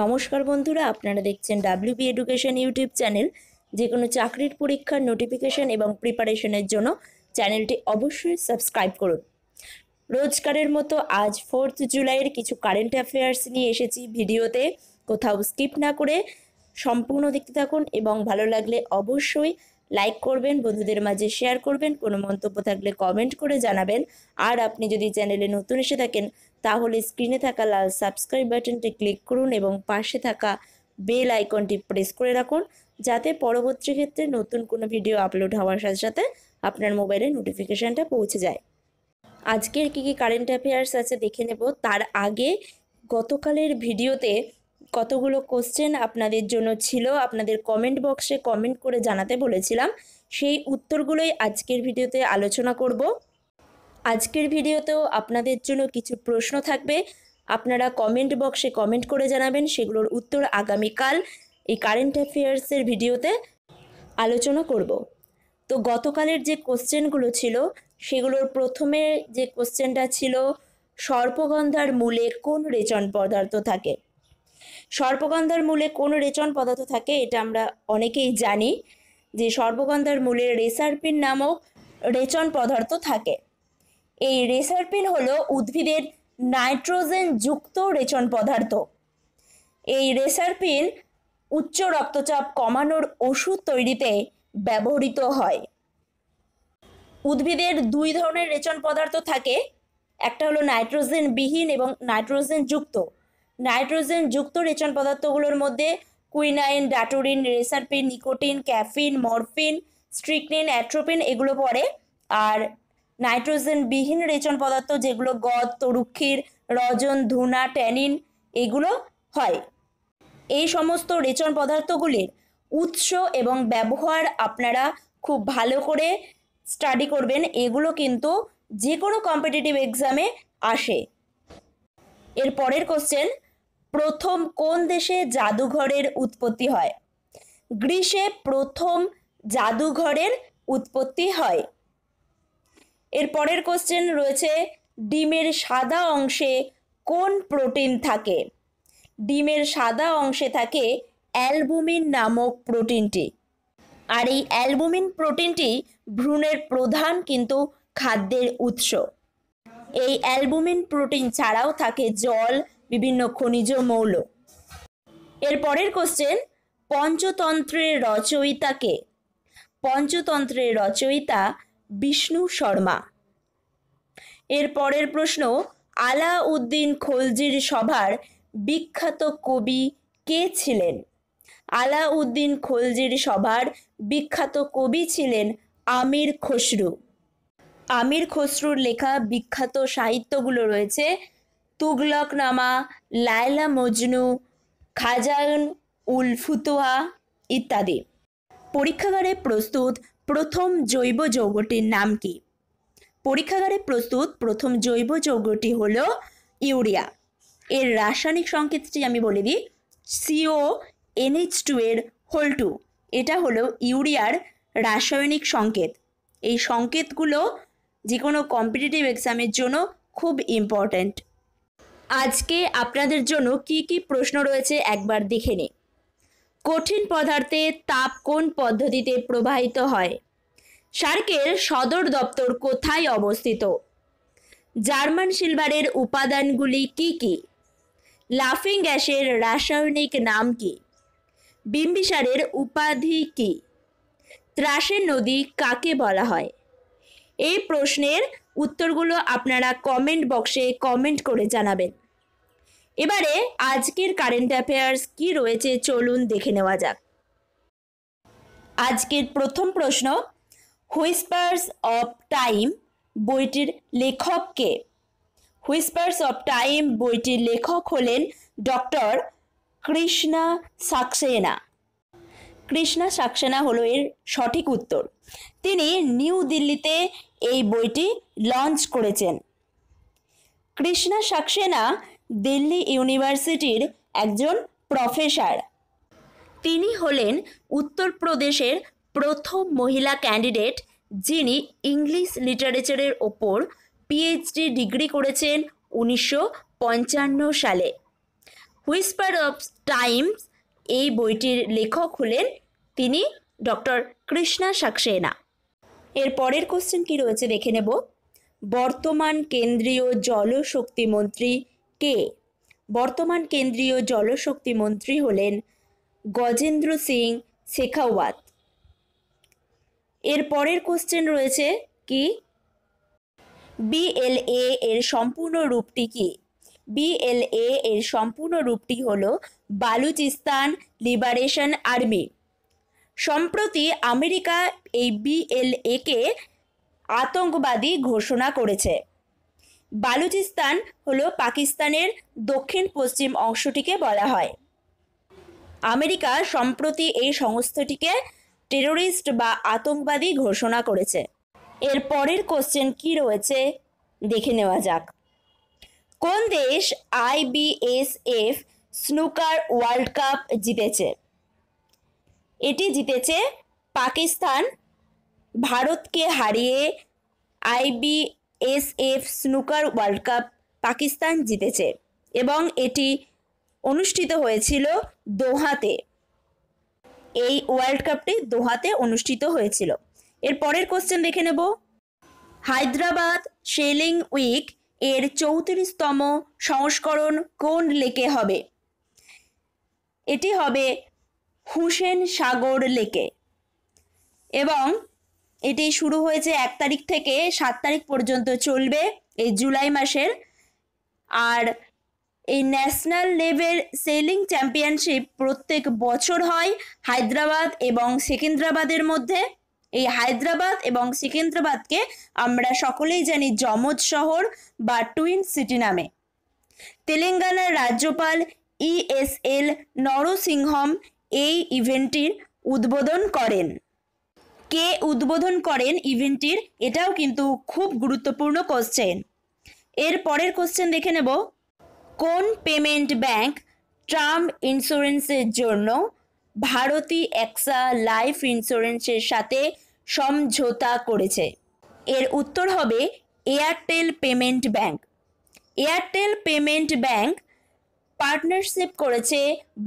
নমস্কার বন্ধুরা আপনারা দেখছেন ডাব্লিউবি এডুকেশন ইউটিউব চ্যানেল যে কোনো চাকরির পরীক্ষার নোটিফিকেশন এবং প্রিপারেশনের জন্য চ্যানেলটি অবশ্যই সাবস্ক্রাইব করুন রোজকারের মতো আজ ফোর্থ জুলাইয়ের কিছু কারেন্ট অ্যাফেয়ার্স নিয়ে এসেছি ভিডিওতে কোথাও স্কিপ না করে সম্পূর্ণ দেখতে থাকুন এবং ভালো লাগলে অবশ্যই লাইক করবেন বন্ধুদের মাঝে শেয়ার করবেন কোনো মন্তব্য থাকলে কমেন্ট করে জানাবেন আর আপনি যদি চ্যানেলে নতুন এসে থাকেন তাহলে স্ক্রিনে থাকা লাল সাবস্ক্রাইব বাটনটি ক্লিক করুন এবং পাশে থাকা বেল আইকনটি প্রেস করে রাখুন যাতে পরবর্তী ক্ষেত্রে নতুন কোনো ভিডিও আপলোড হওয়ার সাথে সাথে আপনার মোবাইলে নোটিফিকেশানটা পৌঁছে যায় আজকের কী কী কারেন্ট অ্যাফেয়ার্স আছে দেখে নেব তার আগে গতকালের ভিডিওতে কতগুলো কোশ্চেন আপনাদের জন্য ছিল আপনাদের কমেন্ট বক্সে কমেন্ট করে জানাতে বলেছিলাম সেই উত্তরগুলোই আজকের ভিডিওতে আলোচনা করব আজকের ভিডিওতেও আপনাদের জন্য কিছু প্রশ্ন থাকবে আপনারা কমেন্ট বক্সে কমেন্ট করে জানাবেন সেগুলোর উত্তর আগামীকাল এই কারেন্ট অ্যাফেয়ার্সের ভিডিওতে আলোচনা করব তো গতকালের যে কোশ্চেনগুলো ছিল সেগুলোর প্রথমে যে কোশ্চেনটা ছিল সর্পগন্ধার মূলে কোন রেচন পদার্থ থাকে সর্পগন্ধার মূলে কোন রেচন পদার্থ থাকে এটা আমরা অনেকেই জানি যে সর্পগন্ধার মূলে রেসারপিন নামক রেচন পদার্থ থাকে এই রেসারপিন হল উদ্ভিদের নাইট্রোজেন যুক্ত রেচন পদার্থ এই রেসারপিন উচ্চ রক্তচাপ কমানোর ওষুধ তৈরিতে ব্যবহৃত হয় উদ্ভিদের দুই ধরনের রেচন পদার্থ থাকে একটা হলো নাইট্রোজেন বিহীন এবং নাইট্রোজেন যুক্ত নাইট্রোজেন যুক্ত রেচন পদার্থগুলোর মধ্যে কুইনাইন ডাটোরিন reserpine nicotine caffeine morphine strychnine atropine এগুলো পড়ে আর নাইট্রোজেন বিহীন রেচন পদার্থ যেগুলো গদ তরুক্ষীর রজন ধুনা ট্যানিন এগুলো হয় এই সমস্ত রেচন পদার্থগুলির উৎস এবং ব্যবহার আপনারা খুব ভালো করে স্টাডি করবেন এগুলো কিন্তু যে কোনো কম্পিটিটিভ এক্সামে আসে এর পরের কোশ্চেন প্রথম কোন দেশে জাদুঘরের উৎপত্তি হয় গ্রীষে প্রথম জাদুঘরের উৎপত্তি হয় এর পরের কোশ্চেন রয়েছে ডিমের সাদা অংশে কোন প্রোটিন থাকে ডিমের সাদা অংশে থাকে অ্যালবুমিন নামক প্রোটিনটি আর এই অ্যালবুমিন প্রোটিনটি ভ্রূণের প্রধান কিন্তু খাদ্যের উৎস এই অ্যালবুমিন প্রোটিন ছাড়াও থাকে জল বিভিন্ন খনিজ মৌল এর পরের কোশ্চেন পঞ্চতন্ত্রের রচয়িতাকে পঞ্চতন্ত্রের রচয়িতা বিষ্ণু শর্মা এর পরের প্রশ্ন আলাউদ্দিন খলজির সভার বিখ্যাত কবি কে ছিলেন আলাউদ্দিন খলজির সভার বিখ্যাত কবি ছিলেন আমির খসরু আমির খসরুর লেখা বিখ্যাত সাহিত্যগুলো রয়েছে তুগলকনামা লায়লা মজনু খাজায়ন উল ফুতুয়া ইত্যাদি পরীক্ষাগারে প্রস্তুত প্রথম জৈব যৌগটির নাম কি পরীক্ষাগারে প্রস্তুত প্রথম জৈব যৌগটি হল ইউরিয়া এর রাসায়নিক সংকেতটি আমি বলে দিই সিও এনএইচ টু এর হোল টু এটা হলো ইউরিয়ার রাসায়নিক সংকেত এই সংকেতগুলো যে কোনো কম্পিটিটিভ এক্সামের জন্য খুব ইম্পর্ট্যান্ট আজকে আপনাদের জন্য কি কি প্রশ্ন রয়েছে একবার দেখে নিই কঠিন পদার্থে তাপ কোন পদ্ধতিতে প্রবাহিত হয় সার্কের সদর দপ্তর কোথায় অবস্থিত জার্মান সিলভারের উপাদানগুলি কি কি লাফিং গ্যাসের রাসায়নিক নাম কি বিম্বিসারের উপাধি কি ত্রাসের নদী কাকে বলা হয় এই প্রশ্নের উত্তরগুলো আপনারা কমেন্ট বক্সে কমেন্ট করে জানাবেন এবারে আজকের কারেন্ট অ্যাফেয়ার্স কি রয়েছে চলুন দেখে নেওয়া যাক আজকের প্রথম প্রশ্ন হুইসপার্স অফ টাইম বইটির লেখক কে হুইসপার্স অফ টাইম বইটির লেখক হলেন ডক্টর কৃষ্ণা সাক্সেনা কৃষ্ণা সাক্সেনা হলো এর সঠিক উত্তর তিনি নিউ দিল্লিতে এই বইটি লঞ্চ করেছেন কৃষ্ণা সাক্সেনা দিল্লি ইউনিভার্সিটির একজন প্রফেসর তিনি হলেন উত্তরপ্রদেশের প্রথম মহিলা ক্যান্ডিডেট যিনি ইংলিশ লিটারেচারের ওপর পিএইচডি ডিগ্রি করেছেন উনিশশো সালে হুইসপার অফ টাইমস এই বইটির লেখক হলেন তিনি ডক্টর কৃষ্ণা সাকসেনা এর পরের কোশ্চেন কি রয়েছে দেখে নেব বর্তমান কেন্দ্রীয় জলশক্তিমন্ত্রী কে বর্তমান কেন্দ্রীয় জলশক্তি মন্ত্রী হলেন গজেন্দ্র সিং শেখাওয়াত এর পরের কোশ্চেন রয়েছে কি বিএলএ এর সম্পূর্ণ রূপটি কি বিএলএ এর সম্পূর্ণ রূপটি হল বালুচিস্তান লিবারেশন আর্মি সম্প্রতি আমেরিকা এই বিএলএকে আতঙ্কবাদী ঘোষণা করেছে বালুচিস্তান হলো পাকিস্তানের দক্ষিণ পশ্চিম অংশটিকে বলা হয় আমেরিকা সম্প্রতি এই সংস্থাটিকে টেরোরিস্ট বা আতঙ্কবাদী ঘোষণা করেছে এর পরের কোশ্চেন কি রয়েছে দেখে নেওয়া যাক কোন দেশ আইবিএসএফ স্নুকার ওয়ার্ল্ড কাপ জিতেছে এটি জিতেছে পাকিস্তান ভারতকে হারিয়ে I B S F snooker world cup Pakistan জিতেছে এবং এটি অনুষ্ঠিত হয়েছিল দোহাতে এই ওয়ার্ল্ড কাপটি দোহাতে অনুষ্ঠিত হয়েছিল এর পরের কোশ্চেন দেখে নেব হায়দ্রাবাদ সেলিং উইক এর চৌত্রিশতম সংস্করণ কোন লেকে হবে এটি হবে হুসেন সাগর লেকে এবং এটি শুরু হয়েছে এক তারিখ থেকে সাত তারিখ পর্যন্ত চলবে এই জুলাই মাসের আর এই ন্যাশনাল লেভেল সেলিং চ্যাম্পিয়নশিপ প্রত্যেক বছর হয় হায়দ্রাবাদ এবং সেকেন্দ্রাবাদের মধ্যে এই হায়দ্রাবাদ এবং সেকেন্দ্রাবাদকে আমরা সকলেই জানি যমজ শহর বা টুইন সিটি নামে তেলেঙ্গানার রাজ্যপাল ইএসএল নরসিংহম এই ইভেন্টটির উদ্বোধন করেন কে উদ্বোধন করেন ইভেন্টটির এটাও কিন্তু খুব গুরুত্বপূর্ণ কোশ্চেন এর পরের কোশ্চেন দেখে নেব কোন পেমেন্ট ব্যাংক টার্ম ইন্স্যুরেন্সের জন্য ভারতী এক্সা লাইফ ইন্স্যুরেন্সের সাথে সমঝোতা করেছে এর উত্তর হবে Airtel payment bank Airtel payment bank partnership করেছে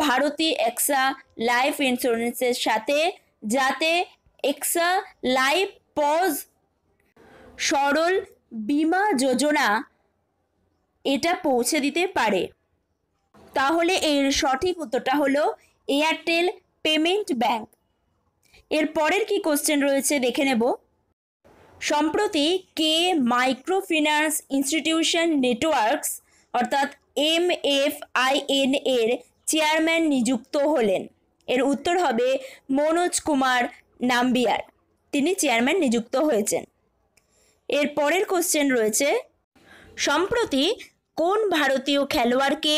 ভারতী এক্সা লাইফ ইন্স্যুরেন্সের সাথে যাতে এক্সা লাইফ পজ সরল বিমা যোজনা এটা পৌঁছে দিতে পারে তাহলে এর সঠিক উত্তরটা হলো এয়ারটেল পেমেন্ট ব্যাংক এর পরের কি কোশ্চেন রয়েছে দেখে নেব সম্প্রতি কে মাইক্রোফিন্যান্স ইনস্টিটিউশন নেটওয়ার্কস অর্থাৎ এম এফ আই এন এর চেয়ারম্যান নিযুক্ত হলেন এর উত্তর হবে মনোজ কুমার নাম্বিয়ার তিনি চেয়ারম্যান নিযুক্ত হয়েছেন এর পরের কোশ্চেন রয়েছে সম্প্রতি কোন ভারতীয় খেলোয়াড়কে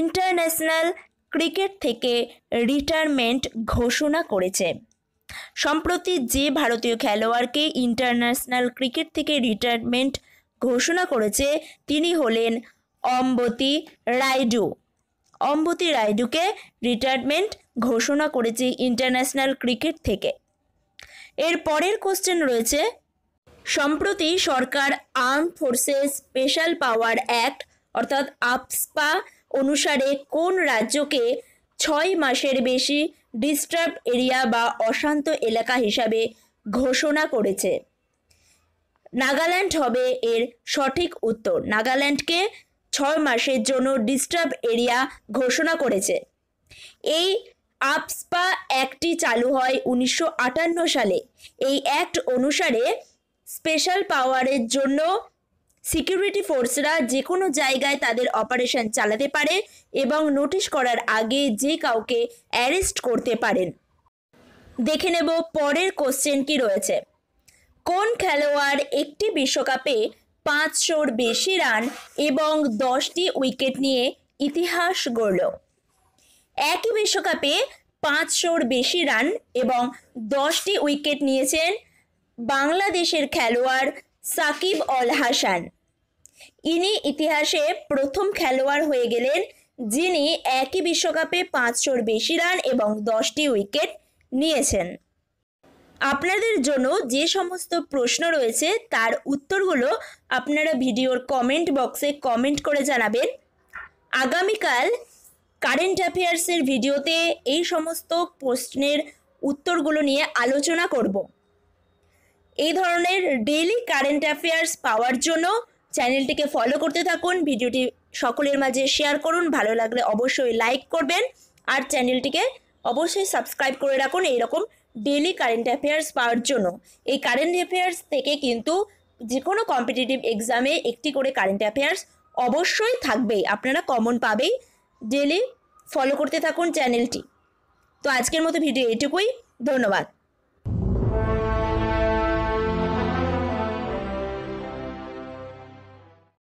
ইন্টারন্যাশনাল ক্রিকেট থেকে রিটায়ারমেন্ট ঘোষণা করেছে সম্প্রতি যে ভারতীয় খেলোয়াড়কে ইন্টারন্যাশনাল ক্রিকেট থেকে রিটায়ারমেন্ট ঘোষণা করেছে তিনি হলেন অম্বতি রাইডু অম্বতি রাইডুকে রিটায়ারমেন্ট ঘোষণা করেছে ইন্টারন্যাশনাল ক্রিকেট থেকে এর পরের কোশ্চেন রয়েছে সম্প্রতি সরকার arm forces special power act অর্থাৎ আপস্পা অনুসারে কোন রাজ্যকে ছয় মাসের বেশি ডিস্টার্ব এরিয়া বা অশান্ত এলাকা হিসাবে ঘোষণা করেছে নাগাল্যান্ড হবে এর সঠিক উত্তর নাগাল্যান্ডকে ছয় মাসের জন্য ডিস্টার্ব এরিয়া ঘোষণা করেছে এই আপস্পা অ্যাক্টটি চালু হয় উনিশশো সালে এই অ্যাক্ট অনুসারে স্পেশাল পাওয়ারের জন্য সিকিউরিটি ফোর্সরা যে কোনো জায়গায় তাদের অপারেশন চালাতে পারে এবং নোটিশ করার আগে যে কাউকে অ্যারেস্ট করতে পারেন দেখে নেব পরের কোশ্চেন কি রয়েছে কোন খেলোয়াড় একটি বিশ্বকাপে পাঁচশোর বেশি রান এবং দশটি উইকেট নিয়ে ইতিহাস গড়ল একই বিশ্বকাপে পাঁচশোর বেশি রান এবং দশটি উইকেট নিয়েছেন বাংলাদেশের খেলোয়াড় সাকিব অল হাসান ইনি ইতিহাসে প্রথম খেলোয়াড় হয়ে গেলেন যিনি একই বিশ্বকাপে পাঁচশোর বেশি রান এবং দশটি উইকেট নিয়েছেন আপনাদের জন্য যে সমস্ত প্রশ্ন রয়েছে তার উত্তরগুলো আপনারা ভিডিওর কমেন্ট বক্সে কমেন্ট করে জানাবেন আগামীকাল কারেন্ট অ্যাফেয়ার্সের ভিডিওতে এই সমস্ত প্রশ্নের উত্তরগুলো নিয়ে আলোচনা করব এই ধরনের ডেইলি কারেন্ট অ্যাফেয়ার্স পাওয়ার জন্য চ্যানেলটিকে ফলো করতে থাকুন ভিডিওটি সকলের মাঝে শেয়ার করুন ভালো লাগলে অবশ্যই লাইক করবেন আর চ্যানেলটিকে অবশ্যই সাবস্ক্রাইব করে রাখুন এইরকম ডেলি কারেন্ট অ্যাফেয়ার্স পাওয়ার জন্য এই কারেন্ট অ্যাফেয়ার্স থেকে কিন্তু যে কোনো কম্পিটিটিভ এক্সামে একটি করে কারেন্ট অ্যাফেয়ার্স অবশ্যই থাকবেই আপনারা কমন পাবেই ডেলি ফলো করতে থাকুন চ্যানেলটি তো আজকের মতো ভিডিও এটুকুই ধন্যবাদ